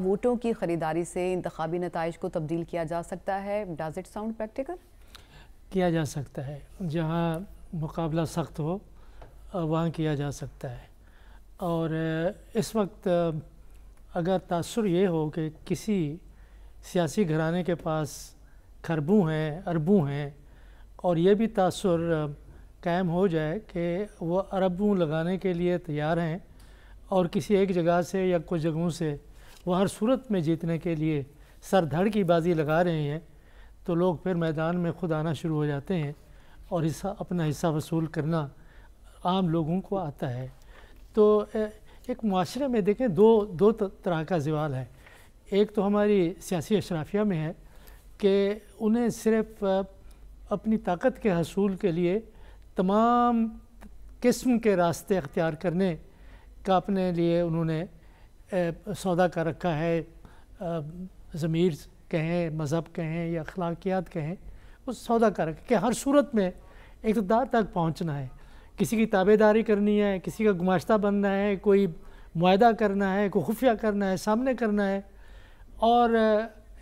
वोटों की ख़रीदारी से इंतबी नतज को तब्दील किया जा सकता है डज इट साउंड प्रैक्टिकल किया जा सकता है जहाँ मुकाबला सख्त हो वहाँ किया जा सकता है और इस वक्त अगर तासर ये हो कि किसी सियासी घराने के पास खरबों हैं अरबों हैं और ये भी तासर कायम हो जाए कि वो अरबों लगाने के लिए तैयार हैं और किसी एक जगह से या कुछ जगहों से वो हर सूरत में जीतने के लिए सर धड़ की बाजी लगा रहे हैं तो लोग फिर मैदान में खुद आना शुरू हो जाते हैं और हिस्सा अपना हिस्सा वसूल करना आम लोगों को आता है तो एक माशरे में देखें दो दो तरह का जवाल है एक तो हमारी सियासी अशराफिया में है कि उन्हें सिर्फ अपनी ताकत के हसूल के लिए तमाम किस्म के रास्ते अख्तियार करने का अपने लिए उन्होंने सौदा कर रखा है ज़मीर कहें मज़हब कहें या अखलाकियात कहें उस सौदा कर रखा कि हर सूरत में इकतदार तक पहुँचना है किसी की ताबेदारी करनी है किसी का गुमाश्ता बनना है कोई माहा करना है कोई खुफिया करना है सामने करना है और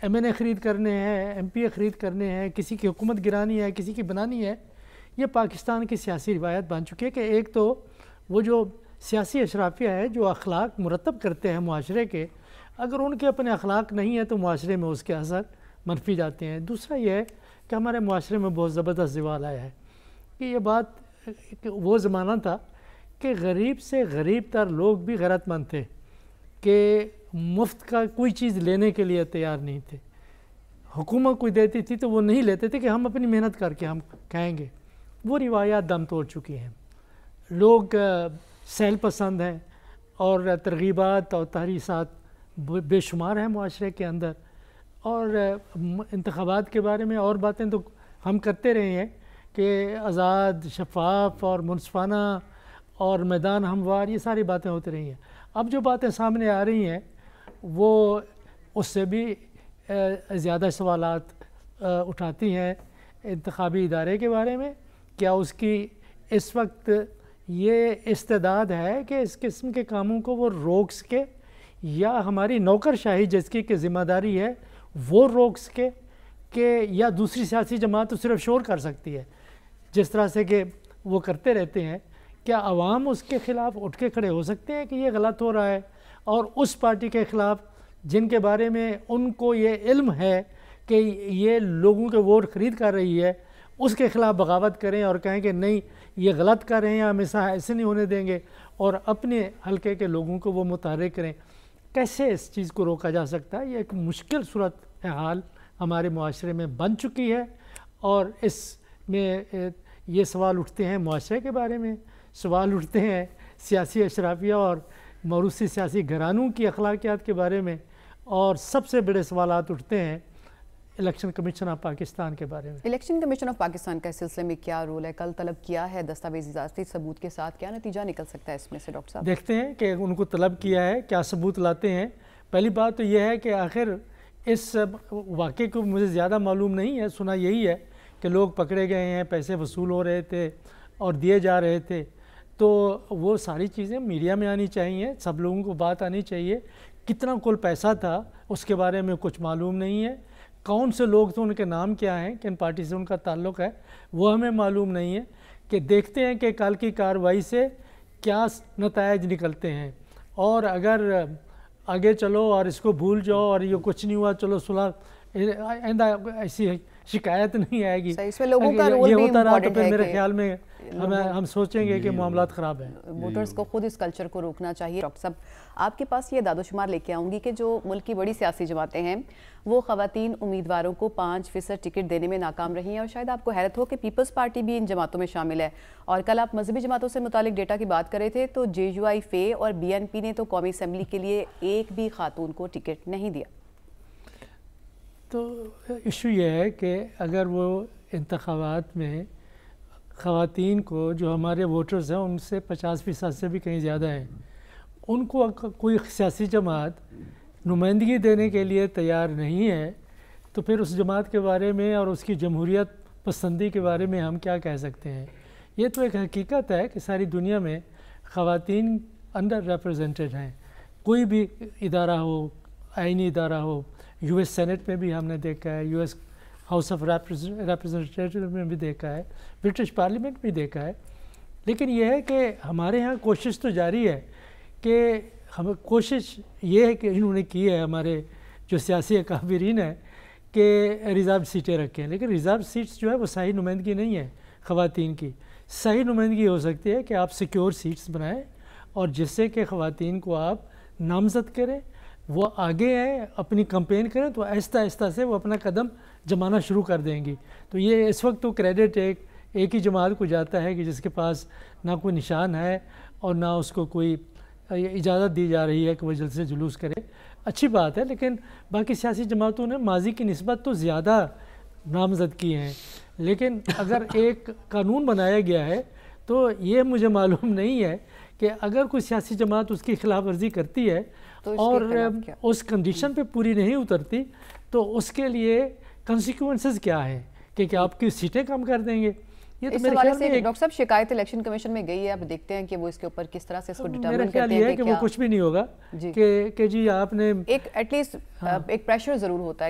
एम एन ए ख़रीद करने हैं एम पी ए ख़रीद करने हैं किसी की हुकूमत गिरानी है किसी की बनानी है ये पाकिस्तान की सियासी रिवायत बन चुकी है कि एक तो वो जो सियासी अशराफिया है जो अखलाक मुरतब करते हैं माशरे के अगर उनके अपने अखलाक नहीं है तो माशरे में उसके असर मनफी जाते हैं दूसरा यह है कि हमारे माशरे में बहुत ज़बरदस्त जवाल आया है कि ये बात कि वो ज़माना था कि गरीब से गरीब तर लोग भी गैरतमंद थे कि मुफ्त का कोई चीज़ लेने के लिए तैयार नहीं थे हुकूमत कोई देती थी तो वो नहीं लेते थे कि हम अपनी मेहनत करके हम कहेंगे वो रिवायात दम तोड़ चुकी हैं लोग सैल पसंद हैं और तरगीबात और तहरीसात बेशुमार हैं माशरे के अंदर और इंतबात के बारे में और बातें तो हम करते रहे हैं कि आज़ाद शफाफ और मुनफाना और मैदान हमवार ये सारी बातें होती रही हैं अब जो बातें सामने आ रही हैं वो उससे भी ज़्यादा सवाल उठाती हैं इंतबी इदारे के बारे में क्या उसकी इस वक्त ये इस्तेदाद है कि इस किस्म के कामों को वो रोक सके या हमारी नौकरशाही जिसकी की ज़िम्मेदारी है वो रोक सके कि या दूसरी सियासी जमात तो सिर्फ शोर कर सकती है जिस तरह से कि वो करते रहते हैं क्या आवाम उसके ख़िलाफ़ उठ के खड़े हो सकते हैं कि ये गलत हो रहा है और उस पार्टी के ख़िलाफ़ जिनके बारे में उनको ये इल्म है कि ये लोगों के वोट ख़रीद कर रही है उसके ख़िलाफ़ बगावत करें और कहें कि नहीं ये गलत कर रहे हैं हमेशा ऐसे नहीं होने देंगे और अपने हलके के लोगों को वो मुतार करें कैसे इस चीज़ को रोका जा सकता है ये एक मुश्किल सूरत हाल हमारे माशरे में बन चुकी है और इस में ये सवाल उठते हैं माशरे के बारे में सवाल उठते हैं सियासी अशराफिया और मरूसी सियासी घरानों की अखलाकियात के बारे में और सबसे बड़े सवाल उठते हैं इलेक्शन कमीशन ऑफ पाकिस्तान के बारे में इलेक्शन कमीशन ऑफ पाकिस्तान का सिलसिले में क्या रोल है कल तलब किया है दस्तावेज इजाजती सबूत के साथ क्या नतीजा निकल सकता है इसमें से डॉक्टर साहब देखते हैं कि उनको तलब किया है क्या सबूत लाते हैं पहली बात तो यह है कि आखिर इस वाक़े को मुझे ज़्यादा मालूम नहीं है सुना यही है कि लोग पकड़े गए हैं पैसे वसूल हो रहे थे और दिए जा रहे थे तो वो सारी चीज़ें मीडिया में आनी चाहिए सब लोगों को बात आनी चाहिए कितना कुल पैसा था उसके बारे में कुछ मालूम नहीं है कौन से लोग थे उनके नाम क्या हैं किन पार्टी से उनका ताल्लुक है वो हमें मालूम नहीं है कि देखते हैं कि कल की कार्रवाई से क्या नतज निकलते हैं और अगर आगे चलो और इसको भूल जाओ और ये कुछ नहीं हुआ चलो सुलह ऐसी शिकायत नहीं आएगी इसमें लोगों का रोल ये होता रहा तो मेरे ख्याल में हम हम सोचेंगे कि मामला ख़राब हैं वोटर्स को खुद इस कल्चर को रोकना चाहिए डॉक्टर साहब आपके पास ये दादोशुमार लेके आऊँगी कि जो मुल्क की बड़ी सियासी जमातें हैं वो खातन उम्मीदवारों को पाँच फ़ीसद टिकट देने में नाकाम रही हैं और शायद आपको हैरत हो कि पीपल्स पार्टी भी इन जमातों में शामिल है और कल आप मजहबी जमातों से मुतलिक डेटा की बात करे थे तो जे यू आई फे और बी एन पी ने तो कौमी असम्बली के लिए एक भी खातून को टिकट नहीं दिया तो इशू यह है कि अगर वो इंतबात में खातन को जो हमारे वोटर्स हैं उनसे पचास फ़ीसद से भी कहीं ज़्यादा हैं उनको कोई सियासी जमात नुमाइंदगी देने के लिए तैयार नहीं है तो फिर उस जमात के बारे में और उसकी जमहूरियत पसंदी के बारे में हम क्या कह सकते हैं ये तो एक हकीकत है कि सारी दुनिया में खातन अंडर रिप्रजेंटेड हैं कोई भी इदारा हो आइनी इदारा हो यू एस सेनेट में भी हमने देखा है U S house of representative में भी देखा है ब्रिटिश पार्लियामेंट में देखा है लेकिन यह है कि हमारे यहाँ कोशिश तो जारी है कि हम कोशिश ये है कि इन्होंने की है हमारे जो सियासी अकाबरीन है कि रिज़र्व सीटें रखें लेकिन रिज़र्व सीट्स जो है वो सही नुमाइंदगी नहीं है ख़वान की सही नुमाइंदगी हो सकती है कि आप सिक्योर सीट्स बनाएं और जिससे कि ख़वान को आप नामजद करें वो आगे आए अपनी कंपेन करें तो आहिस्ता आहिस्ता से वो अपना कदम जमाना शुरू कर देंगी तो ये इस वक्त तो क्रेडिट एक एक ही जमात को जाता है कि जिसके पास ना कोई निशान है और ना उसको कोई इजाज़त दी जा रही है कि वह जल्द से जुलूस करे अच्छी बात है लेकिन बाकी सियासी जमातों ने माजी की नस्बत तो ज़्यादा नामजद किए हैं लेकिन अगर एक कानून बनाया गया है तो ये मुझे मालूम नहीं है कि अगर कोई सियासी जमात उसकी खिलाफ वर्जी करती है तो और उस कंडीशन पे पूरी नहीं उतरती तो उसके लिए कंसिक्वेंसेस क्या है कि क्या आपकी सीटें कम कर देंगे ये तो मेरे ख्याल में डॉक्टर साहब शिकायत इलेक्शन कमीशन में गई है अब देखते हैं कि वो इसके ऊपर किस तरह से इसको डिटरमिन करते हैं कि, है कि वो कुछ भी नहीं होगा कि कि जी आपने एक एटलीस्ट हाँ। एक प्रेशर जरूर होता है